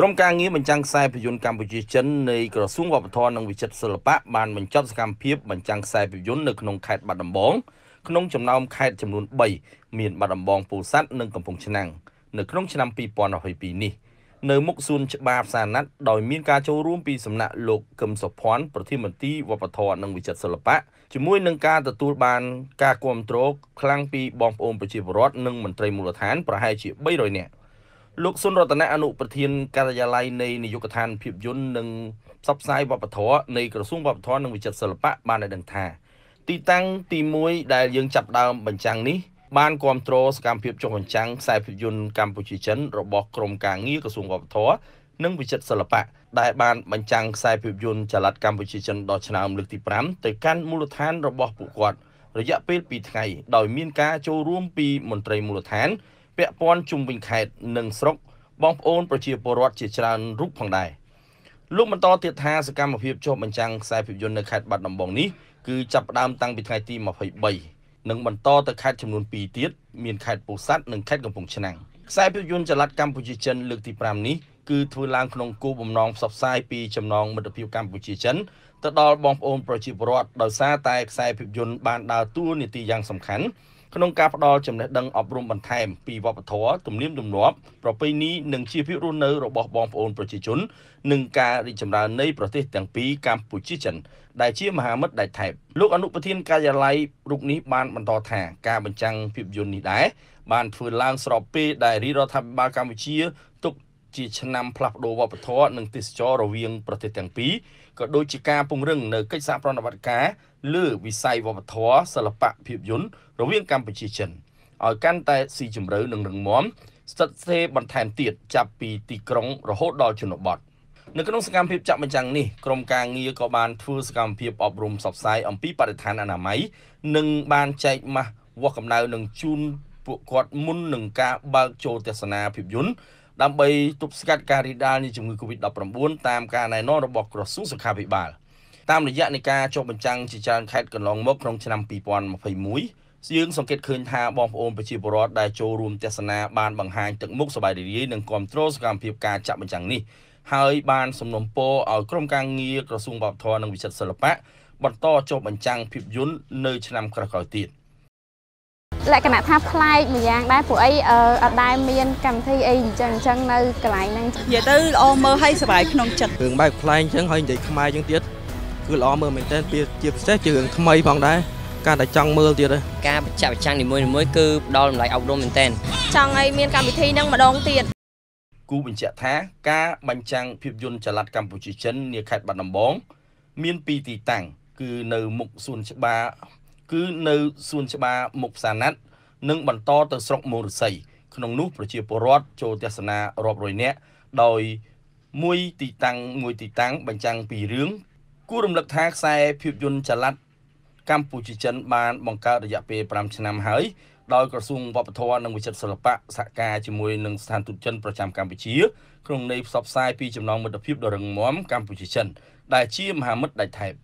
ក្រុមការងារបញ្ចាំងខ្សែភាពយន្តកម្ពុជាចិននៃក្រសួងវប្បធម៌និងវិចិត្រសិល្បៈបានបញ្ចប់សកម្មភាពបញ្ចាំងខ្សែភាពយន្តនៅក្នុងខេត្តបាត់ដំបងក្នុងចំណោមខេត្តចំនួន3មានបាត់ដំបងពោធិ៍សាត់និងកំពង់ឆ្នាំងនៅក្នុងឆ្នាំ2022នេះនៅមុខសួនច្បារផ្សារណាត់ដោយមានការចូលរួមពីសំណាក់លោកកឹមសុភ័ណ្ឌប្រធានមន្ត្រីវប្បធម៌និងវិចិត្រសិល្បៈជាមួយនឹងការទទួលបានការគាំទ្រខ្លាំងពីបងប្អូនប្រជាពលរដ្ឋនិងមន្ត្រីមូលដ្ឋានប្រហែលជា300នាក់។លោកសុនរតនៈអនុប្រធានការិយាល័យនៃនាយកដ្ឋានភាពយន្តនិងផ្សព្វផ្សាយវប្បធម៌នៃក្រសួងវប្បធម៌និងវិចិត្រសិល្បៈបានឲ្យដឹងថា ទីតាំងទី1ដែលយើងចាប់ដើមបញ្ចាំងនេះបានគ្រប់គ្រងសកម្មភាពចុះបញ្ចាំងខ្សែភាពយន្តកម្ពុជាចិនរបស់ក្រមការងារក្រសួងវប្បធម៌និងវិចិត្រសិល្បៈដែលបានបញ្ចាំងខ្សែភាពយន្តចល័តកម្ពុជាចិនដល់ឆ្នាំលើកទី5ទៅកាន់មូលដ្ឋានរបស់ពួកគាត់ រយៈពេល2ថ្ងៃដោយមានការចូលរួមពីមន្ត្រីមូលដ្ឋានពាក់ព័ន្ធជុំវិញខេត្តនិងស្រុកបងប្អូនប្រជាពលរដ្ឋជាច្រើនរូបផងដែរលោកបន្តទៀតថាសកម្មភាពចុះបញ្ចាំងខ្សែភាពយន្តនៅខេត្តបាត់ដំបងនេះគឺចាប់ផ្ដើមតាំងពីថ្ងៃទី23និងបន្តទៅខេត្តចំនួន2ទៀតមានខេត្តពោធិ៍សាត់និងខេត្តកំពង់ឆ្នាំងខ្សែភាពយន្តចល័តកម្ពុជាចិនលើកទី5នេះគឺធ្វើឡើងក្នុងគោលបំណងផ្សព្វផ្សាយពីចំណងមិត្តភាពកម្ពុជាចិនទៅដល់បងប្អូនប្រជាពលរដ្ឋដោយសារតែខ្សែភាពយន្តបានដើរតួនាទីយ៉ាងសំខាន់ក្នុងការផ្ដល់ចំណេះដឹងអប់រំបន្ថែមពីវប្បធម៌ទំនៀមទម្លាប់ប្រពៃណីនិងជីវភាពរស់នៅរបស់បងប្អូនប្រជាជននិងការរីកចម្រើននៃប្រទេសទាំងពីរកម្ពុជាចិន ដែលជាមហាមិត្តដាច់ថែបលោកអនុប្រធានការិយាល័យរូបនេះបានបន្តថា ការបញ្ចាំងភាពយន្តនេះដែរបានធ្វើឡើងស្របពេលដែលរដ្ឋាភិបាលកម្ពុជាទុកជាឆ្នាំផ្លាស់ប្ដូរវប្បធម៌និងទេសចររវាងប្រទេសទាំងពីរក៏ដូចជាការពង្រឹងនៅកិច្ចសហប្រតិបត្តិការលើវិស័យវប្បធម៌សិល្បៈភាពយន្តរវាងកម្ពុជាចិនឲ្យកាន់តែស៊ីជម្រៅនិងរឹងមាំស្ថិតស្ថេរបន្ថែមទៀតចាប់ពីទីក្រុងរហូតដល់ជនបទនៅក្នុងសកម្មភាពចាក់បញ្ចាំងនេះក្រមការងារក៏បានធ្វើសកម្មភាពអប់រំផ្សព្វផ្សាយអំពីបរិស្ថានអនាម័យនិងបានចែកម៉ាស់វាស់កម្ដៅនិងជូនពួកគាត់មុននឹងការបើកចូលទស្សនាភាពយន្តដើម្បីទប់ស្កាត់ការរីដាលនៃជំងឺ Covid-19 តាមការណែនាំរបស់ក្រសួងសុខាភិបាលតាមរយៈនៃការចុះបញ្ចាំងជាច្រើនខេត្តកន្លងមកក្នុងឆ្នាំ2021យើងសង្កេតឃើញថាបងប្អូនប្រជាពលរដ្ឋដែលចូលរួមទស្សនាបានបង្ហាញទឹកមុខសប្បាយរីករាយនិងគ្រប់គ្រងសកម្មភាពការចាក់បញ្ចាំងនេះហើយបានសំណូមពរឲ្យក្រុមការងារក្រសួងវប្បធម៌និងវិចិត្រសិល្បៈបន្តចុះបញ្ចាំងភាពយន្តនៅឆ្នាំក្រោយៗទៀត។លក្ខណៈថាប្លែកម្យ៉ាងដែរព្រោះអីអត់ដែរមានកម្មវិធីអីអញ្ចឹងអញ្ចឹងនៅកន្លែងហ្នឹងនិយាយទៅល្អមើលឲ្យសុបាយក្នុងចិត្តរឿងបែបប្លែកអញ្ចឹងហើយនិយាយខ្មែរអញ្ចឹងទៀតគឺល្អមើលមែនទែនជាពិសេសជារឿងថ្មីផងដែរកាន់តែចង់មើលទៀតការប្រចាំប្រចាំនីមួយៗគឺផ្ដល់តម្លៃអប់រំមែនទែនចង់ឲ្យមានកម្មវិធីហ្នឹងម្ដងទៀតគូបញ្ជាក់ថាការបញ្ចាំងភាពយន្តចល័តកម្ពុជាចិននាខេត្តបាត់ដំបងមានពីរទីតាំងគឺនៅមុខសួនច្បារគឺនៅសួនច្បារមុខផ្សារណាត់និងបន្តទៅស្រុកមូរិស័យក្នុងនោះប្រជាពលរដ្ឋចូលទស្សនារាប់រយនាក់ដោយមួយទីតាំងមួយទីតាំងបញ្ចាំងពីរឿងគួររំលឹកថាខ្សែភាពយន្តចល័តកម្ពុជាចិនបានបង្កើតរយៈពេល5ឆ្នាំហើយដោយក្រសួងវប្បធម៌និងវិចិត្រសិល្បៈសហការជាមួយនឹងស្ថានទូតចិនប្រចាំកម្ពុជាក្នុងន័យផ្សព្វផ្សាយពីចំណងមិត្តភាពដ៏រឹងមាំកម្ពុជាចិនដែលជាមហាមិត្តដាច់ថែប